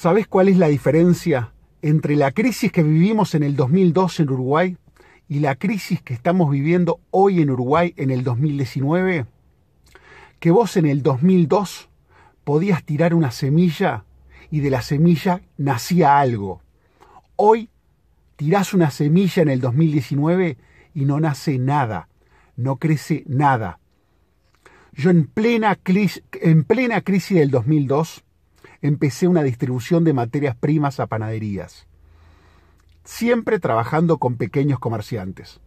¿Sabes cuál es la diferencia entre la crisis que vivimos en el 2002 en Uruguay y la crisis que estamos viviendo hoy en Uruguay en el 2019? Que vos en el 2002 podías tirar una semilla y de la semilla nacía algo. Hoy tirás una semilla en el 2019 y no nace nada, no crece nada. Yo en plena, en plena crisis del 2002 empecé una distribución de materias primas a panaderías. Siempre trabajando con pequeños comerciantes.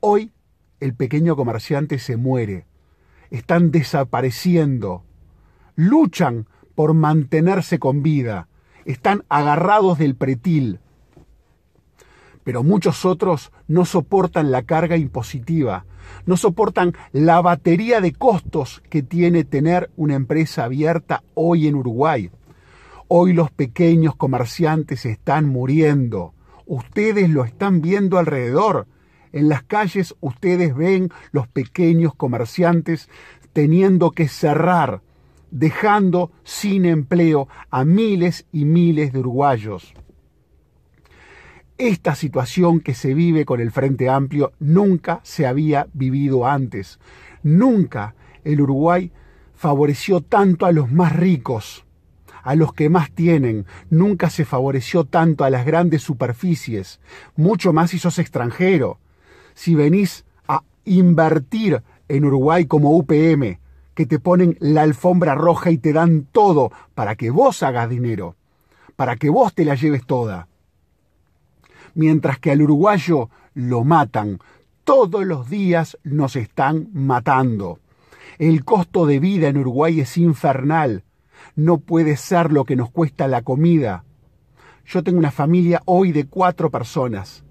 Hoy el pequeño comerciante se muere. Están desapareciendo. Luchan por mantenerse con vida. Están agarrados del pretil. Pero muchos otros no soportan la carga impositiva, no soportan la batería de costos que tiene tener una empresa abierta hoy en Uruguay. Hoy los pequeños comerciantes están muriendo. Ustedes lo están viendo alrededor. En las calles ustedes ven los pequeños comerciantes teniendo que cerrar, dejando sin empleo a miles y miles de uruguayos. Esta situación que se vive con el Frente Amplio nunca se había vivido antes. Nunca el Uruguay favoreció tanto a los más ricos a los que más tienen. Nunca se favoreció tanto a las grandes superficies, mucho más si sos extranjero. Si venís a invertir en Uruguay como UPM, que te ponen la alfombra roja y te dan todo para que vos hagas dinero, para que vos te la lleves toda. Mientras que al uruguayo lo matan, todos los días nos están matando. El costo de vida en Uruguay es infernal. No puede ser lo que nos cuesta la comida. Yo tengo una familia hoy de cuatro personas.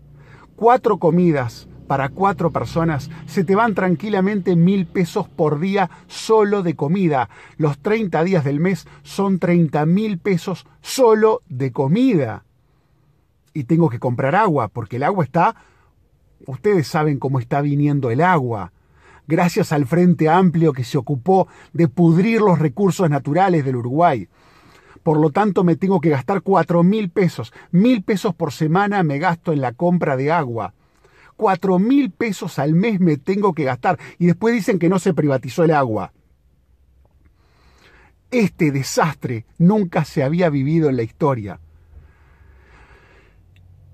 Cuatro comidas para cuatro personas, se te van tranquilamente mil pesos por día solo de comida. Los 30 días del mes son 30 mil pesos solo de comida. Y tengo que comprar agua, porque el agua está... Ustedes saben cómo está viniendo el agua gracias al Frente Amplio que se ocupó de pudrir los recursos naturales del Uruguay. Por lo tanto, me tengo que gastar cuatro mil pesos. Mil pesos por semana me gasto en la compra de agua. Cuatro mil pesos al mes me tengo que gastar. Y después dicen que no se privatizó el agua. Este desastre nunca se había vivido en la historia.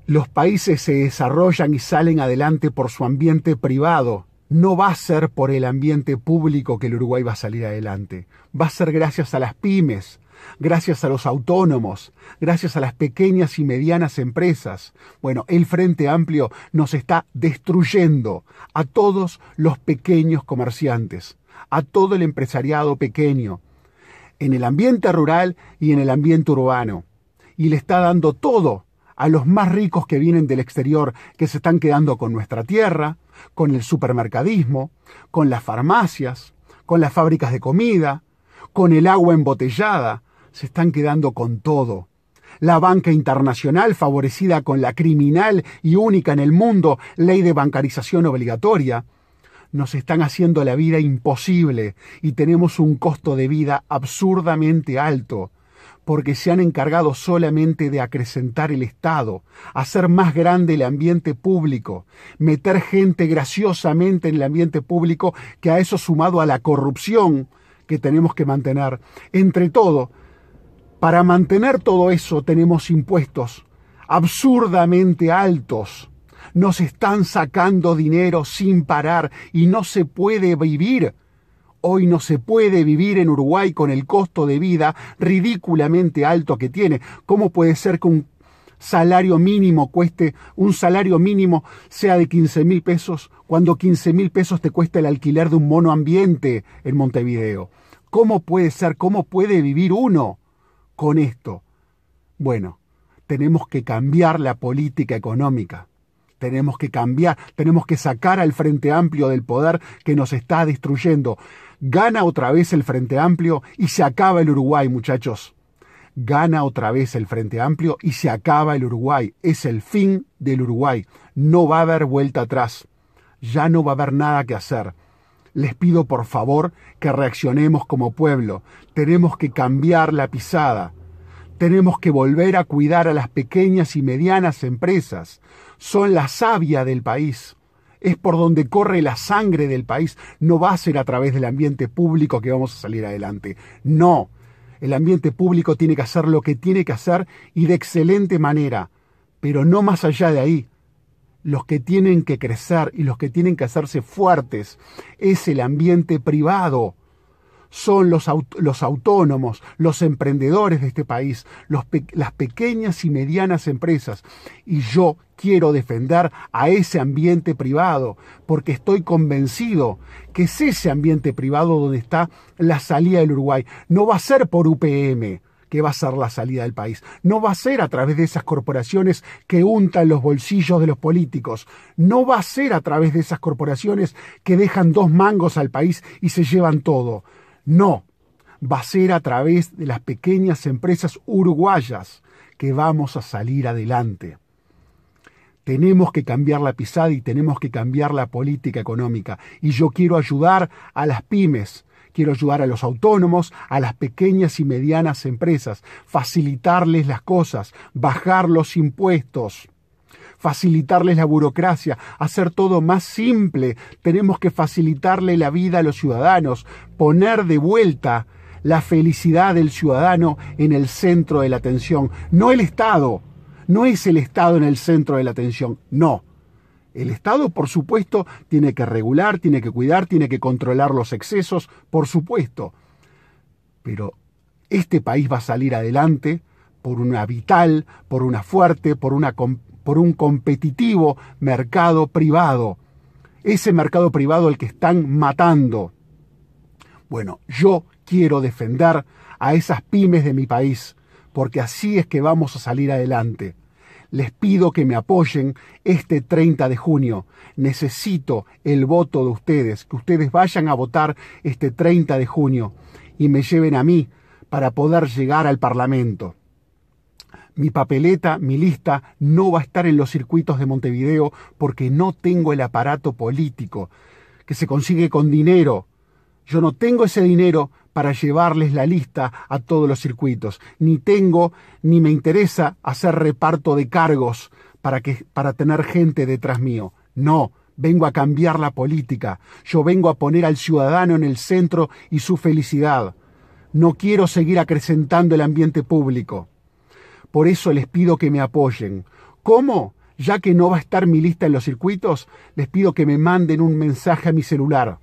Los países se desarrollan y salen adelante por su ambiente privado, no va a ser por el ambiente público que el Uruguay va a salir adelante, va a ser gracias a las pymes, gracias a los autónomos, gracias a las pequeñas y medianas empresas. Bueno, el Frente Amplio nos está destruyendo a todos los pequeños comerciantes, a todo el empresariado pequeño, en el ambiente rural y en el ambiente urbano. Y le está dando todo a los más ricos que vienen del exterior, que se están quedando con nuestra tierra, con el supermercadismo, con las farmacias, con las fábricas de comida, con el agua embotellada, se están quedando con todo. La banca internacional favorecida con la criminal y única en el mundo ley de bancarización obligatoria, nos están haciendo la vida imposible y tenemos un costo de vida absurdamente alto porque se han encargado solamente de acrecentar el Estado, hacer más grande el ambiente público, meter gente graciosamente en el ambiente público, que a eso sumado a la corrupción que tenemos que mantener. Entre todo, para mantener todo eso tenemos impuestos absurdamente altos. Nos están sacando dinero sin parar y no se puede vivir Hoy no se puede vivir en Uruguay con el costo de vida ridículamente alto que tiene. ¿Cómo puede ser que un salario mínimo cueste, un salario mínimo sea de 15 mil pesos cuando 15 mil pesos te cuesta el alquiler de un mono ambiente en Montevideo? ¿Cómo puede ser, cómo puede vivir uno con esto? Bueno, tenemos que cambiar la política económica tenemos que cambiar, tenemos que sacar al Frente Amplio del poder que nos está destruyendo. Gana otra vez el Frente Amplio y se acaba el Uruguay, muchachos. Gana otra vez el Frente Amplio y se acaba el Uruguay. Es el fin del Uruguay. No va a haber vuelta atrás. Ya no va a haber nada que hacer. Les pido por favor que reaccionemos como pueblo. Tenemos que cambiar la pisada. Tenemos que volver a cuidar a las pequeñas y medianas empresas. Son la savia del país es por donde corre la sangre del país, no va a ser a través del ambiente público que vamos a salir adelante. No, el ambiente público tiene que hacer lo que tiene que hacer y de excelente manera, pero no más allá de ahí. Los que tienen que crecer y los que tienen que hacerse fuertes es el ambiente privado son los, autónomos, los emprendedores de este país, las pequeñas y medianas empresas. Y yo quiero defender a ese ambiente privado, porque estoy convencido que es ese ambiente privado donde está la salida del Uruguay. No va a ser por UPM que va a ser la salida del país. No va a ser a través de esas corporaciones que untan los bolsillos de los políticos. No va a ser a través de esas corporaciones que dejan dos mangos al país y se llevan todo. No, va a ser a través de las pequeñas empresas uruguayas que vamos a salir adelante. Tenemos que cambiar la pisada y tenemos que cambiar la política económica. Y yo quiero ayudar a las pymes, quiero ayudar a los autónomos, a las pequeñas y medianas empresas, facilitarles las cosas, bajar los impuestos, facilitarles la burocracia, hacer todo más simple. Tenemos que facilitarle la vida a los ciudadanos, poner de vuelta la felicidad del ciudadano en el centro de la atención, no el Estado. No es el Estado en el centro de la atención, no. El Estado, por supuesto, tiene que regular, tiene que cuidar, tiene que controlar los excesos, por supuesto. Pero este país va a salir adelante por una vital, por una fuerte, por una, por un competitivo mercado privado. Ese mercado privado al que están matando. Bueno, yo quiero defender a esas pymes de mi país, porque así es que vamos a salir adelante. Les pido que me apoyen este 30 de junio. Necesito el voto de ustedes, que ustedes vayan a votar este 30 de junio y me lleven a mí para poder llegar al Parlamento mi papeleta, mi lista no va a estar en los circuitos de Montevideo porque no tengo el aparato político que se consigue con dinero. Yo no tengo ese dinero para llevarles la lista a todos los circuitos. Ni tengo, ni me interesa hacer reparto de cargos para, que, para tener gente detrás mío. No, vengo a cambiar la política. Yo vengo a poner al ciudadano en el centro y su felicidad. No quiero seguir acrecentando el ambiente público. Por eso les pido que me apoyen. ¿Cómo? Ya que no va a estar mi lista en los circuitos, les pido que me manden un mensaje a mi celular.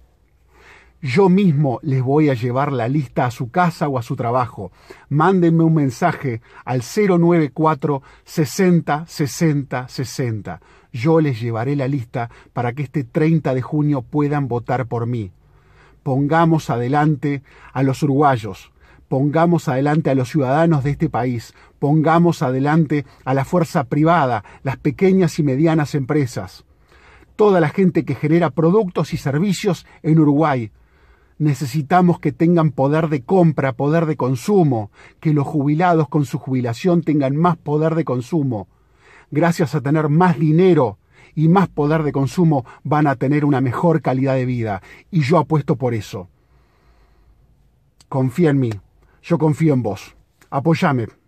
Yo mismo les voy a llevar la lista a su casa o a su trabajo. Mándenme un mensaje al 094 60 60 60. Yo les llevaré la lista para que este 30 de junio puedan votar por mí. Pongamos adelante a los uruguayos pongamos adelante a los ciudadanos de este país, pongamos adelante a la fuerza privada, las pequeñas y medianas empresas, toda la gente que genera productos y servicios en Uruguay. Necesitamos que tengan poder de compra, poder de consumo, que los jubilados con su jubilación tengan más poder de consumo. Gracias a tener más dinero y más poder de consumo van a tener una mejor calidad de vida. Y yo apuesto por eso. Confía en mí. Yo confío en vos. Apoyame.